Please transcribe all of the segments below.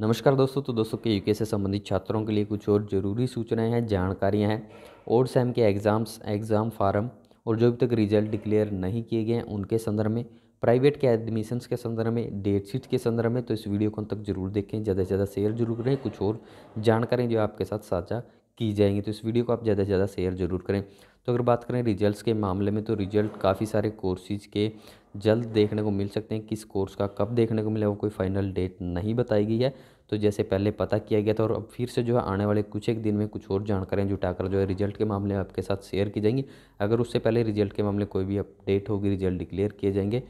नमस्कार दोस्तों तो दोस्तों के यूके से संबंधित छात्रों के लिए कुछ और ज़रूरी सूचनाएं हैं जानकारियां हैं और सैम के एग्ज़ाम्स एग्ज़ाम फार्म और जो अभी तक रिजल्ट डिक्लेयर नहीं किए गए हैं उनके संदर्भ में प्राइवेट के एडमिशन्स के संदर्भ में डेट शीट के संदर्भ में तो इस वीडियो को अंत तक जरूर देखें ज़्यादा से ज़्यादा शेयर जरूर करें कुछ और जानकारी जो आपके साथ साझा की जाएंगी तो इस वीडियो को आप ज़्यादा से ज़्यादा शेयर जरूर करें तो अगर बात करें रिजल्ट्स के मामले में तो रिजल्ट काफ़ी सारे कोर्सेज के जल्द देखने को मिल सकते हैं किस कोर्स का कब देखने को मिलेगा कोई फाइनल डेट नहीं बताई गई है तो जैसे पहले पता किया गया था और अब फिर से जो है आने वाले कुछ एक दिन में कुछ और जानकारियाँ जुटाकर जो है रिजल्ट के मामले आपके साथ शेयर की जाएंगी अगर उससे पहले रिजल्ट के मामले कोई भी अपडेट होगी रिजल्ट डिक्लेयर किए जाएंगे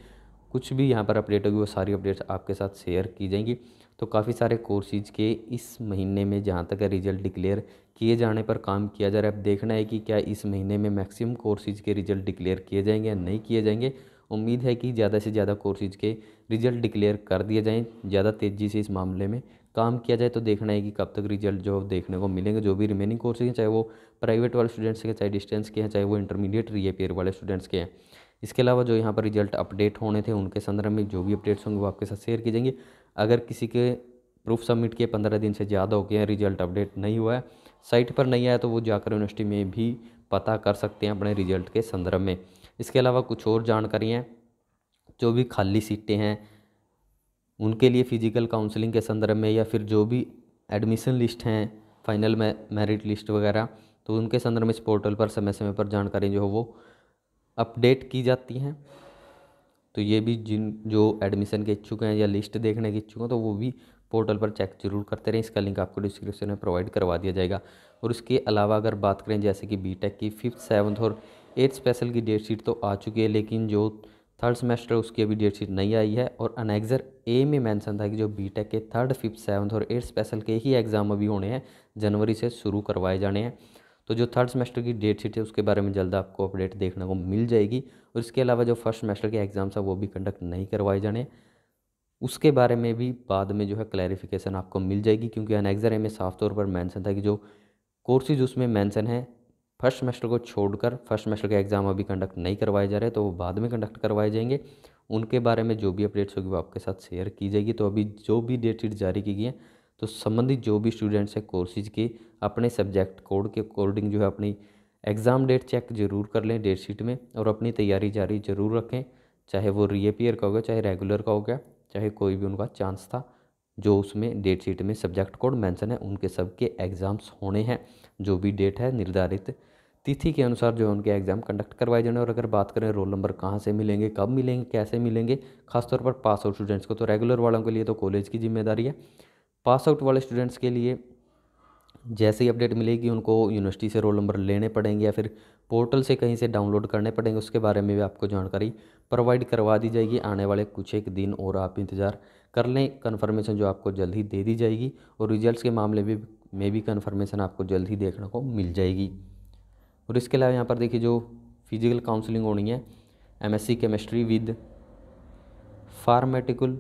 कुछ भी यहाँ पर अपडेट होगी वो सारी अपडेट्स आपके साथ शेयर की जाएंगी तो काफ़ी सारे कोर्सेज के इस महीने में जहाँ तक रिज़ल्ट डिक्लेयर किए जाने पर काम किया जा रहा है अब देखना है कि क्या इस महीने में मैक्सिमम कोर्सेज के रिज़ल्ट डिक्लेयर किए जाएंगे या नहीं किए जाएंगे उम्मीद है कि ज़्यादा से ज़्यादा कोर्सेज के रिज़ल्ट डिक्लेयर कर दिए जाएँ ज़्यादा तेज़ी से इस मामले में काम किया जाए तो देखना है कि कब तक रिजल्ट जो देखने को मिलेंगे जो भी रिमेनिंग कोर्सेज हैं चाहे वो प्राइवेट वाले स्टूडेंट्स के चाहे डिस्टेंस के हैं चाहे वो इंटरमीडिएट रीअपेयर वाले स्टूडेंट्स के हैं इसके अलावा जो यहाँ पर रिजल्ट अपडेट होने थे उनके संदर्भ में जो भी अपडेट्स होंगे वो आपके साथ शेयर की जाएंगे अगर किसी के प्रूफ सबमिट किए पंद्रह दिन से ज़्यादा हो गए हैं रिजल्ट अपडेट नहीं हुआ है साइट पर नहीं आया तो वो जाकर यूनिवर्सिटी में भी पता कर सकते हैं अपने रिजल्ट के संदर्भ में इसके अलावा कुछ और जानकारियाँ जो भी खाली सीटें हैं उनके लिए फ़िज़िकल काउंसलिंग के संदर्भ में या फिर जो भी एडमिशन लिस्ट हैं फाइनल मेरिट लिस्ट वगैरह तो उनके संदर्भ में इस पोर्टल पर समय समय पर जानकारी जो है वो अपडेट की जाती हैं तो ये भी जिन जो एडमिशन के इच्छुक हैं या लिस्ट देखने के इच्छुक हैं तो वो भी पोर्टल पर चेक जरूर करते रहें इसका लिंक आपको डिस्क्रिप्शन में प्रोवाइड करवा दिया जाएगा और इसके अलावा अगर बात करें जैसे कि बी की फिफ्थ सेवन्थ और एट्थ स्पेशल की डेट शीट तो आ चुकी है लेकिन जो थर्ड सेमेस्टर उसकी अभी डेट शीट नहीं आई है और अनेक्जर ए में मेंशन था कि जो बीटेक के थर्ड फिफ्थ सेवन्थ और एट्थ स्पेशल के ही एग्ज़ाम अभी होने हैं जनवरी से शुरू करवाए जाने हैं तो जो थर्ड सेमेस्टर की डेट शीट है उसके बारे में जल्द आपको अपडेट देखने को मिल जाएगी और इसके अलावा जो फर्स्ट सेमेस्टर के एग्ज़ाम्स हैं वो भी कंडक्ट नहीं करवाए जाने उसके बारे में भी बाद में जो है क्लैरिफिकेशन आपको मिल जाएगी क्योंकि अनेक्जर में साफ तौर पर मैंसन था कि जो कोर्सेज उसमें मैंसन है फर्स्ट सेमेस्टर को छोड़कर फर्स्ट सेमेस्टर के एग्ज़ाम अभी कंडक्ट नहीं करवाए जा रहे तो वो बाद में कंडक्ट करवाए जाएंगे उनके बारे में जो भी अपडेट्स होगी वो आपके साथ शेयर की जाएगी तो अभी जो भी डेट शीट जारी की गई है तो संबंधित जो भी स्टूडेंट्स हैं कोर्सेज के अपने सब्जेक्ट कोड के अकॉर्डिंग जो है अपनी एग्ज़ाम डेट चेक ज़रूर कर लें डेट शीट में और अपनी तैयारी जारी ज़रूर रखें चाहे वो रीअपियर का हो गया चाहे रेगुलर का हो गया चाहे कोई भी उनका चांस था जो उसमें डेट शीट में सब्जेक्ट कोड मेंशन है उनके सबके एग्ज़ाम्स होने हैं जो भी डेट है निर्धारित तिथि के अनुसार जो है उनके एग्ज़ाम कंडक्ट करवाए जाने और अगर बात करें रोल नंबर कहाँ से मिलेंगे कब मिलेंगे कैसे मिलेंगे खासतौर पर पास आउट स्टूडेंट्स को तो रेगुलर वालों के लिए तो कॉलेज की जिम्मेदारी है पास आउट वाले स्टूडेंट्स के लिए जैसे ही अपडेट मिलेगी उनको यूनिवर्सिटी से रोल नंबर लेने पड़ेंगे या फिर पोर्टल से कहीं से डाउनलोड करने पड़ेंगे उसके बारे में भी आपको जानकारी प्रोवाइड करवा दी जाएगी आने वाले कुछ एक दिन और आप इंतज़ार कर लें कन्फर्मेशन जो आपको जल्द ही दे दी जाएगी और रिजल्ट के मामले भी में भी कन्फर्मेशन आपको जल्द ही देखने को मिल जाएगी और इसके अलावा यहाँ पर देखिए जो फिजिकल काउंसलिंग होनी है MSc chemistry with pharmaceutical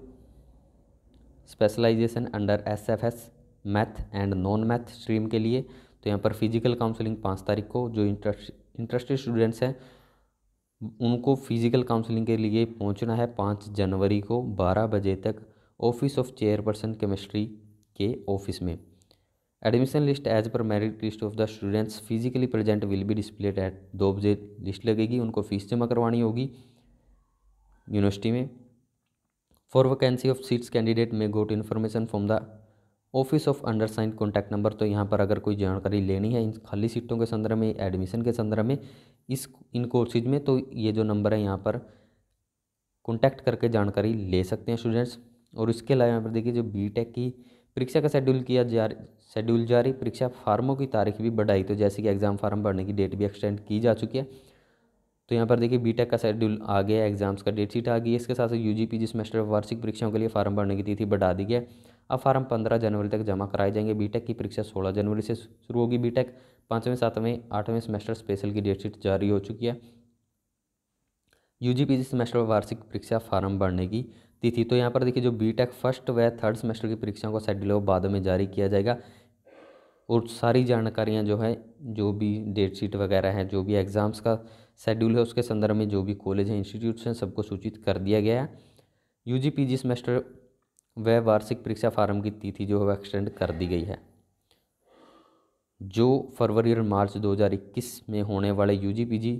specialisation under SFS math and non math stream के लिए तो यहाँ पर फिजिकल काउंसलिंग पाँच तारीख को जो इंटरेस्ट इंटरेस्टेड स्टूडेंट्स हैं उनको फिजिकल काउंसलिंग के लिए पहुँचना है पाँच जनवरी को बारह बजे तक ऑफिस ऑफ चेयरपर्सन केमिस्ट्री के ऑफिस में admission list as per merit list of the students physically present will be displayed at दो बजे लिस्ट लगेगी उनको फीस जमा करवानी होगी यूनिवर्सिटी में for vacancy of seats candidate may get information from the office of undersigned contact number तो यहाँ पर अगर कोई जानकारी लेनी है इन खाली सीटों के संदर्भ में एडमिशन के संदर्भ में इस इन कोर्सेज में तो ये जो नंबर है यहाँ पर कॉन्टैक्ट करके जानकारी ले सकते हैं स्टूडेंट्स और इसके अलावा यहाँ पर देखिए जो बी की परीक्षा का शेड्यूल किया जा शेड्यूल जारी परीक्षा फार्मों की तारीख भी बढ़ाई तो जैसे कि एग्ज़ाम फार्म भरने की डेट भी एक्सटेंड की जा चुकी है तो यहाँ पर देखिए बीटेक का शेड्यूल आ गया एग्जाम्स का डेट शीट आ गई है इसके साथ साथ यू जी पी जिस सेमेस्टर वार्षिक परीक्षाओं के लिए फार्म भरने की तिथि बढ़ा दी गई है अब फार्म पंद्रह जनवरी तक जमा कराए जाएंगे बीटेक की परीक्षा सोलह जनवरी से शुरू होगी बीटेक पाँचवें सातवें आठवें सेमेस्टर स्पेशल की डेटशीट जारी हो चुकी है यूजीपीजी सेमेस्टर वार्षिक परीक्षा फार्म भरने की तिथि तो यहाँ पर देखिए जो बीटेक फर्स्ट व थर्ड सेमेस्टर की परीक्षाओं का शेड्यूल बाद में जारी किया जाएगा और सारी जानकारियाँ जो है जो भी डेट शीट वगैरह है जो भी एग्ज़ाम्स का शेड्यूल है उसके संदर्भ में जो भी कॉलेज हैं इंस्टीट्यूट्स हैं सबको सूचित कर दिया गया है U G P G semester वह वार्षिक परीक्षा फार्म की तिथि जो है एक्सटेंड कर दी गई है जो फरवरी और मार्च 2021 में होने वाले U G P G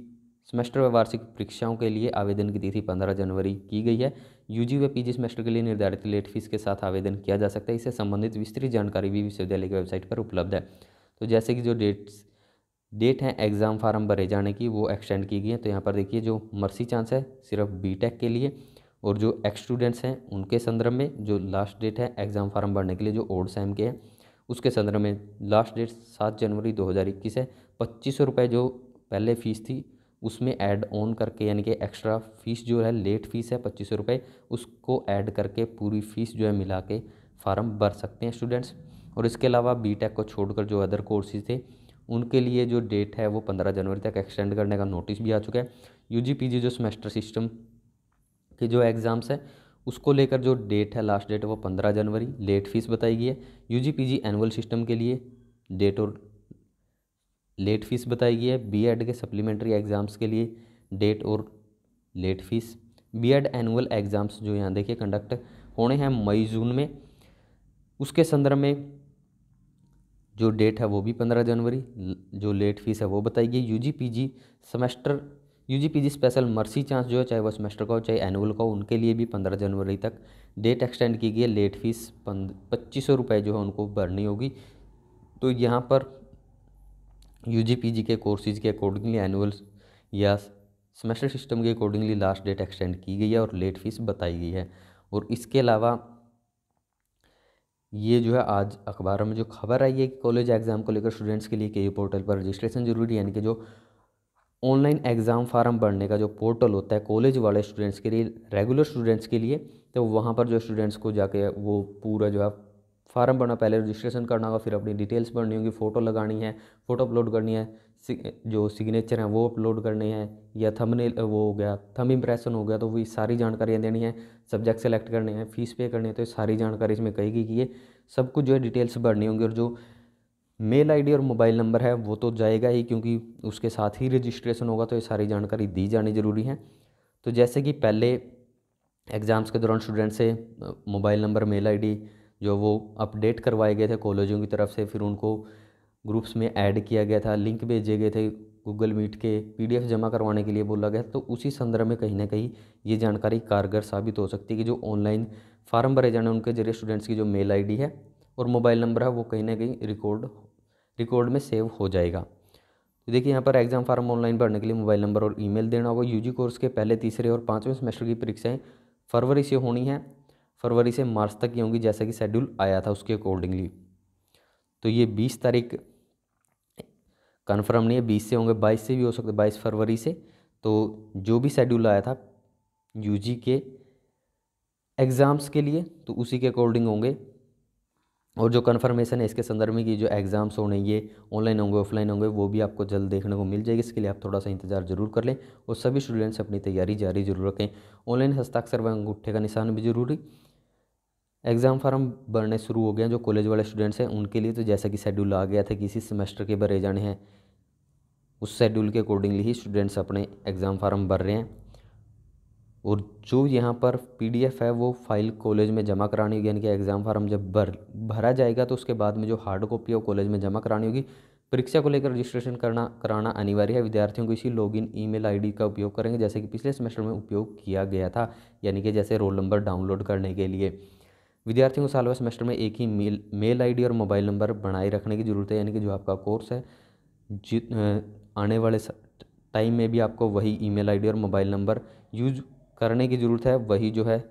semester व वार्षिक परीक्षाओं के लिए आवेदन की तिथि 15 जनवरी की गई है यू जी व पी सेमेस्टर के लिए निर्धारित लेट फीस के साथ आवेदन किया जा सकता है इससे संबंधित विस्तृत जानकारी भी विश्वविद्यालय की वेबसाइट पर उपलब्ध है तो जैसे कि जो डेट्स डेट हैं एग्ज़ाम फार्म भरे जाने की वो एक्सटेंड की गई है तो यहाँ पर देखिए जो मर्सी चांस है सिर्फ बी के लिए और जो एक्स स्टूडेंट्स हैं उनके संदर्भ में जो लास्ट डेट है एग्ज़ाम फार्म भरने के लिए जो ओल्ड सैम के हैं उसके संदर्भ में लास्ट डेट सात जनवरी दो हज़ार इक्कीस है पच्चीस सौ रुपये जो पहले फ़ीस थी उसमें ऐड ऑन करके यानी कि एक्स्ट्रा फ़ीस जो है लेट फीस है पच्चीस सौ रुपये उसको ऐड करके पूरी फ़ीस जो है मिला के फार्म भर सकते हैं स्टूडेंट्स और इसके अलावा बी टेक को छोड़कर जो अदर कोर्सेज थे उनके लिए जो डेट है वो पंद्रह जनवरी तक एक्सटेंड करने का नोटिस भी आ चुका है यू जी पी जी जो सेमेस्टर सिस्टम के जो एग्ज़ाम्स हैं उसको लेकर जो डेट है लास्ट डेट है वो पंद्रह जनवरी लेट फीस बताई गई है U G P G annual system के लिए डेट और लेट फीस बताई गई है बी एड के सप्लीमेंट्री एग्ज़ाम्स के लिए डेट और late fees B Ed annual exams जो यहाँ देखिए कंडक्ट होने हैं मई जून में उसके संदर्भ में जो डेट है वो भी पंद्रह जनवरी जो लेट फीस है वो बताई गई U G P G semester U G P G special mercy chance जो है चाहे वह सेमेस्टर का हो चाहे एनुअल का हो उनके लिए भी पंद्रह जनवरी तक डेट एक्सटेंड की गई है लेट फीस पच्चीस सौ रुपये जो है उनको भरनी होगी तो यहाँ पर यू जी पी जी के कोर्सेज के अकॉर्डिंगली एनुअल या सेमेस्टर सिस्टम के अकॉर्डिंगली लास्ट डेट एक्सटेंड की गई है और लेट फीस बताई गई है और इसके अलावा ये जो है आज अखबारों में जो खबर आई है कि कॉलेज एग्ज़ाम को लेकर स्टूडेंट्स के लिए के पोर्टल पर रजिस्ट्रेशन जरूरी यानी कि जो ऑनलाइन एग्ज़ाम फार्म भरने का जो पोर्टल होता है कॉलेज वाले स्टूडेंट्स के लिए रेगुलर स्टूडेंट्स के लिए तो वहाँ पर जो स्टूडेंट्स को जाके वो पूरा जो है फार्म भरना पहले रजिस्ट्रेशन करना होगा फिर अपनी डिटेल्स भरनी होगी फ़ोटो लगानी है फ़ोटो अपलोड करनी है जो सिग्नेचर हैं वो अपलोड करने हैं या थंबनेल वो हो गया थम इम्प्रेशन हो गया तो वही सारी जानकारियाँ देनी है सब्जेक्ट सेलेक्ट करने हैं फीस पे करनी है तो ये सारी जानकारी इसमें कही गई कि ये सब कुछ जो है डिटेल्स भरनी होंगी और जो मेल आईडी और मोबाइल नंबर है वो तो जाएगा ही क्योंकि उसके साथ ही रजिस्ट्रेशन होगा तो ये सारी जानकारी दी जानी ज़रूरी है तो जैसे कि पहले एग्ज़ाम्स के दौरान स्टूडेंट से मोबाइल नंबर मेल आईडी जो वो अपडेट करवाए गए थे कॉलेजों की तरफ से फिर उनको ग्रुप्स में ऐड किया गया था लिंक भेजे गए थे गूगल मीट के पी जमा करवाने के लिए बोला गया तो उसी संदर्भ में कहीं ना कहीं ये जानकारी कारगर साबित हो सकती है कि जो ऑनलाइन फार्म भरे जाने उनके जरिए स्टूडेंट्स की जो मेल आईडी है और मोबाइल नंबर है वो कहीं ना कहीं रिकॉर्ड रिकॉर्ड में सेव हो जाएगा तो देखिए यहाँ पर एग्जाम फार्म ऑनलाइन भरने के लिए मोबाइल नंबर और ईमेल देना होगा यूजी कोर्स के पहले तीसरे और पाँचवें सेमेस्टर की परीक्षाएँ फरवरी से होनी है फरवरी से मार्च तक की होंगी जैसा कि शेड्यूल आया था उसके अकॉर्डिंगली तो ये बीस तारीख कन्फर्म नहीं है बीस से होंगे बाईस से भी हो सकते बाईस फरवरी से तो जो भी शेड्यूल आया था यूजी के एग्ज़ाम्स के लिए तो उसी के अकॉर्डिंग होंगे और जो कन्फर्मेशन है इसके संदर्भ में कि जो एग्ज़ाम्स होने ये ऑनलाइन होंगे ऑफलाइन होंगे वो भी आपको जल्द देखने को मिल जाएगी इसके लिए आप थोड़ा सा इंतजार जरूर कर लें और सभी स्टूडेंट्स अपनी तैयारी जारी जरूर रखें ऑनलाइन हस्ताक्षर व अंगूठे का निशान भी जरूरी एग्ज़ाम फार्म भरने शुरू हो गए जो कॉलेज वाले स्टूडेंट्स हैं उनके लिए तो जैसा कि शेड्यूल आ गया था कि इसी सेमेस्टर के भरे जाने हैं उस शेड्यूल के अकॉर्डिंगली ही स्टूडेंट्स अपने एग्ज़ाम फार्म भर रहे हैं और जो यहाँ पर पीडीएफ है वो फाइल कॉलेज में जमा करानी होगी यानी कि एग्ज़ाम फार्म जब भर भरा जाएगा तो उसके बाद में जो हार्ड कॉपी है वो कॉलेज में जमा करानी होगी परीक्षा को लेकर रजिस्ट्रेशन करना कराना अनिवार्य है विद्यार्थियों को इसी लॉगिन ईमेल आईडी का उपयोग करेंगे जैसे कि पिछले सेमेस्टर में उपयोग किया गया था यानी कि जैसे रोल नंबर डाउनलोड करने के लिए विद्यार्थियों को सालवा सेमेस्टर में एक ही मेल मेल आई और मोबाइल नंबर बनाए रखने की ज़रूरत है यानी कि जो आपका कोर्स है जित आने वाले टाइम में भी आपको वही ईमेल आईडी और मोबाइल नंबर यूज करने की ज़रूरत है वही जो है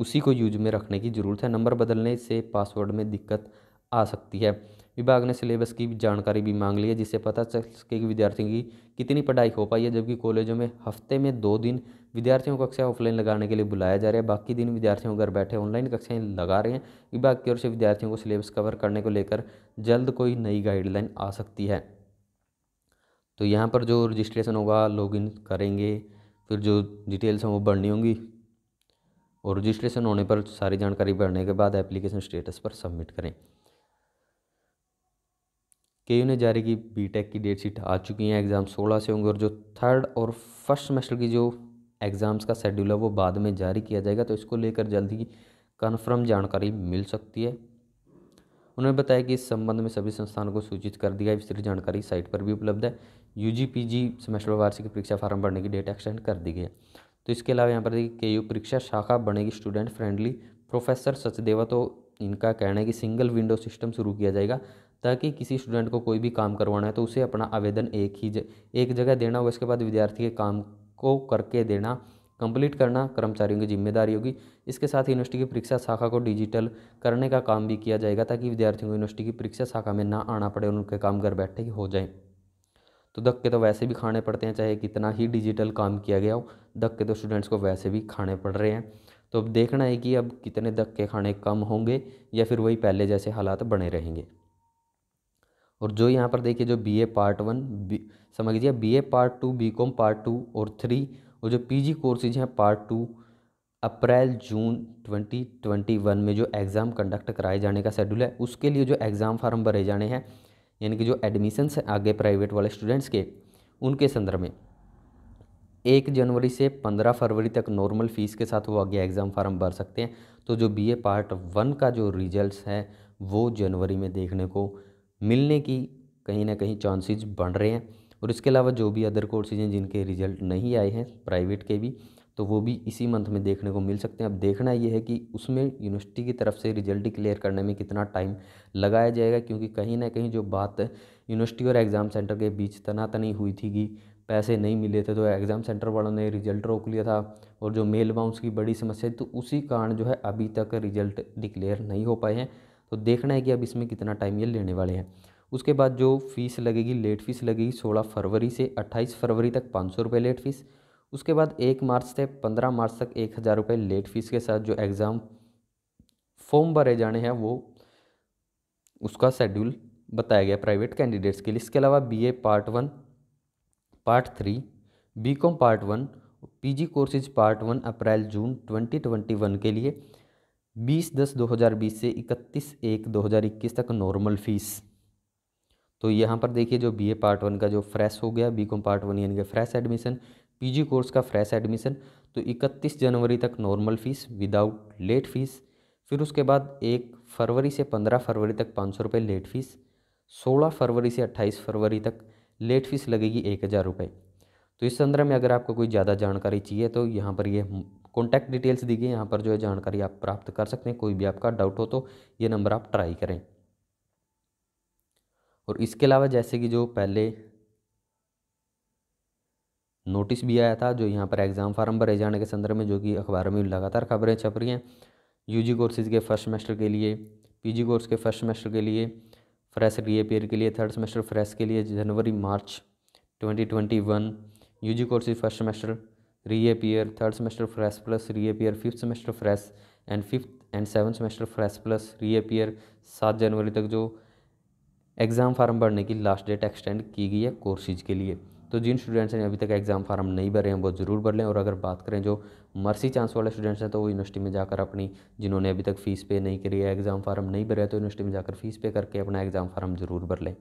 उसी को यूज में रखने की ज़रूरत है नंबर बदलने से पासवर्ड में दिक्कत आ सकती है विभाग ने सिलेबस की जानकारी भी मांग ली है जिससे पता चल सके कि विद्यार्थियों की कितनी पढ़ाई हो पाई है जबकि कॉलेजों में हफ्ते में दो दिन विद्यार्थियों को कक्षाएं ऑफलाइन लगाने के लिए बुलाया जा रहा है बाकी दिन विद्यार्थियों घर बैठे ऑनलाइन कक्षाएं लगा रहे हैं विभाग की ओर से विद्यार्थियों को सिलेबस कवर करने को लेकर जल्द कोई नई गाइडलाइन आ सकती है तो यहाँ पर जो रजिस्ट्रेशन होगा लॉग करेंगे फिर जो डिटेल्स हैं वो भरनी होंगी और रजिस्ट्रेशन होने पर सारी जानकारी भरने के बाद एप्लीकेशन स्टेटस पर सबमिट करें के यू ने जारी की बी टेक की डेट शीट आ चुकी हैं एग्ज़ाम सोलह से होंगे और जो थर्ड और फर्स्ट सेमेस्टर की जो एग्ज़ाम्स का शेड्यूल है वो बाद में जारी किया जाएगा तो इसको लेकर जल्द ही कन्फर्म जानकारी मिल सकती है उन्होंने बताया कि इस संबंध में सभी संस्थानों को सूचित कर दिया विस्तृत जानकारी साइट पर भी उपलब्ध है U G P G semester वार्षिक परीक्षा फार्म भरने की डेट एक्सटेंड कर दी गई है तो इसके अलावा यहाँ पर देखिए के यू परीक्षा शाखा बनेगी स्टूडेंट फ्रेंडली प्रोफेसर सचदेवा तो इनका कहना है कि सिंगल विंडो सिस्टम शुरू किया जाएगा ताकि किसी स्टूडेंट को कोई भी काम करवाना है तो उसे अपना आवेदन एक ही ज, एक जगह देना होगा इसके बाद विद्यार्थी के काम को करके देना कंप्लीट करना कर्मचारियों की जिम्मेदारी होगी इसके साथ यूनिवर्सिटी की परीक्षा शाखा को डिजिटल करने का काम भी किया जाएगा ताकि विद्यार्थियों को यूनिवर्सिटी की परीक्षा शाखा में ना आना पड़े उनके काम घर बैठे ही हो जाए तो धक्के तो वैसे भी खाने पड़ते हैं चाहे कितना ही डिजिटल काम किया गया हो धक्के तो स्टूडेंट्स को वैसे भी खाने पड़ रहे हैं तो अब देखना है कि अब कितने धक्के खाने कम होंगे या फिर वही पहले जैसे हालात बने रहेंगे और जो यहाँ पर देखिए जो ए पार्ट वन बी समझ लीजिए A part two com part two और थ्री और जो जी कोर्सेज हैं पार्ट टू अप्रैल जून 2021 में जो एग्ज़ाम कंडक्ट कराए जाने का शेड्यूल है उसके लिए जो एग्ज़ाम फार्म भरे जाने हैं यानी कि जो एडमिशन्स हैं आगे प्राइवेट वाले स्टूडेंट्स के उनके संदर्भ में एक जनवरी से पंद्रह फरवरी तक नॉर्मल फ़ीस के साथ वो आगे एग्ज़ाम फार्म भर सकते हैं तो जो बीए पार्ट वन का जो रिजल्ट्स है वो जनवरी में देखने को मिलने की कहीं ना कहीं चांसेस बढ़ रहे हैं और इसके अलावा जो भी अदर कोर्सेज हैं जिनके रिज़ल्ट नहीं आए हैं प्राइवेट के भी तो वो भी इसी मंथ में देखने को मिल सकते हैं अब देखना ये है कि उसमें यूनिवर्सिटी की तरफ से रिजल्ट डिक्लेयर करने में कितना टाइम लगाया जाएगा क्योंकि कहीं ना कहीं जो बात यूनिवर्सिटी और एग्ज़ाम सेंटर के बीच तनातनी हुई थी कि पैसे नहीं मिले थे तो एग्ज़ाम सेंटर वालों ने रिजल्ट रोक लिया था और जो मेल बाउंस की बड़ी समस्या तो उसी कारण जो है अभी तक रिजल्ट डिक्लेयर नहीं हो पाए हैं तो देखना है कि अब इसमें कितना टाइम ये लेने वाले हैं उसके बाद जो फ़ीस लगेगी लेट फ़ीस लगेगी सोलह फरवरी से अट्ठाईस फरवरी तक पाँच सौ रुपये लेट फ़ीस उसके बाद एक मार्च से पंद्रह मार्च तक एक हज़ार रुपये लेट फीस के साथ जो एग्ज़ाम फॉर्म भरे जाने हैं वो उसका शेड्यूल बताया गया प्राइवेट कैंडिडेट्स के लिए इसके अलावा BA part one part three BCom part one PG courses part one April June 2021 के लिए 20 दस 2020 से 31 एक 2021 तक नॉर्मल फीस तो यहाँ पर देखिए जो बीए पार्ट वन का जो फ्रेश हो गया बीकॉम पार्ट वन यानी कि फ्रेश एडमिशन पीजी कोर्स का फ्रेश एडमिशन तो 31 जनवरी तक normal fees without late fees फिर उसके बाद एक फरवरी से पंद्रह फरवरी तक पाँच सौ रुपये लेट फ़ीस सोलह फरवरी से अट्ठाईस फरवरी तक लेट फ़ीस लगेगी एक हज़ार रुपये तो इस संदर्भ में अगर आपको कोई ज़्यादा जानकारी चाहिए तो यहाँ पर ये कॉन्टैक्ट डिटेल्स दी गई यहाँ पर जो है जानकारी आप प्राप्त कर सकते हैं कोई भी आपका डाउट हो तो ये नंबर आप ट्राई करें और इसके अलावा जैसे कि जो पहले नोटिस भी आया था जो यहाँ पर एग्ज़ाम फार्म भरे जाने के संदर्भ में जो कि अखबारों में लगातार खबरें छप रही हैं यूजी कोर्सेज़ के फर्स्ट सेमेस्टर के लिए पीजी कोर्स के फर्स्ट सेमेस्टर के लिए फ्रेश रीअपेयर के लिए थर्ड सेमेस्टर फ्रेश के लिए जनवरी March twenty twenty one U G courses first semester reappear third semester fresh plus reappear fifth semester fresh and fifth and seven semester fresh plus reappear सात जनवरी तक जो exam form भरने की last date extend की गई है courses के लिए तो जिन स्टूडेंट्स ने अभी तक एग्ज़ाम फार्म नहीं भरे हैं वो ज़रूर भर लें और अगर बात करें जो मर्सी चांस वाले स्टूडेंट्स हैं तो वो यूनिवर्सिटी में जाकर अपनी जिन्होंने अभी तक फ़ीस पे नहीं करी है एग्ज़ाम फार्म नहीं भरे तो यूनिवर्सिटी में जाकर फ़ीस पे करके अपना एग्ज़ाम फार्म ज़रूर भर लें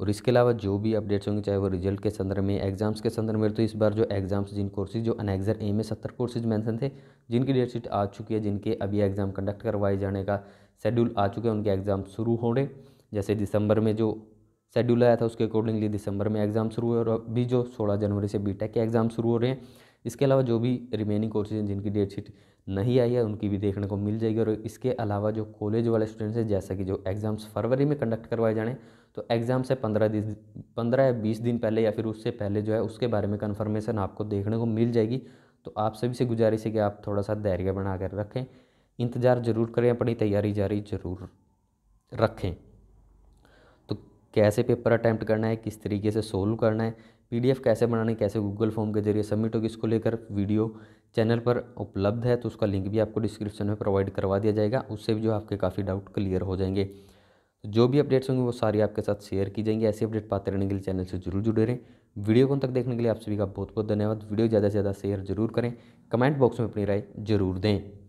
और इसके अलावा जो भी अपडेट्स होंगे चाहे वो रिजल्ट के संदर्भ में एग्जाम्स के संदर्भ में तो इस बार जो एग्जाम्स जिन कोर्सेज जो अनेक्जर ए में सत्तर कोर्सेज मैंसन थे जिनकी डेट शीट आ चुकी है जिनके अभी एग्ज़ाम कंडक्ट करवाए जाने का शेड्यूल आ चुके हैं उनके एग्ज़ाम शुरू होंगे जैसे दिसंबर में जो शेड्यूल आया था उसके अकॉर्डिंगली दिसंबर में एग्ज़ाम शुरू हुए और अभी जो सोलह जनवरी से बी के एग्ज़ाम शुरू हो रहे हैं इसके अलावा जो भी रिमेनिंग कोर्सेज हैं जिनकी डेट शीट नहीं आई है उनकी भी देखने को मिल जाएगी और इसके अलावा जो कॉलेज वाले स्टूडेंट्स हैं जैसा कि जो एग्ज़ाम्स फरवरी में कंडक्ट करवाए जाने तो एग्ज़ाम से पंद्रह दिन पंद्रह या बीस दिन पहले या फिर उससे पहले जो है उसके बारे में कन्फर्मेशन आपको देखने को मिल जाएगी तो आप सभी से गुजारिश है कि आप थोड़ा सा धैर्य बना कर रखें इंतज़ार ज़रूर करें अपनी तैयारी जारी ज़रूर रखें कैसे पेपर अटैम्प्ट करना है किस तरीके से सोल्व करना है पीडीएफ कैसे बनाना है कैसे गूगल फॉर्म के जरिए सबमिट होगी इसको लेकर वीडियो चैनल पर उपलब्ध है तो उसका लिंक भी आपको डिस्क्रिप्शन में प्रोवाइड करवा दिया जाएगा उससे भी जो आपके काफ़ी डाउट क्लियर हो जाएंगे तो जो भी अपडेट्स होंगे वो सारी आपके साथ शेयर की जाएंगी ऐसी अपडेट पाते रहने के लिए चैनल से जरूर जुड़े रहें वीडियो को तक देखने के लिए आप सभी का बहुत बहुत धन्यवाद वीडियो ज़्यादा से ज़्यादा शेयर जरूर करें कमेंट बॉक्स में अपनी राय जरूर दें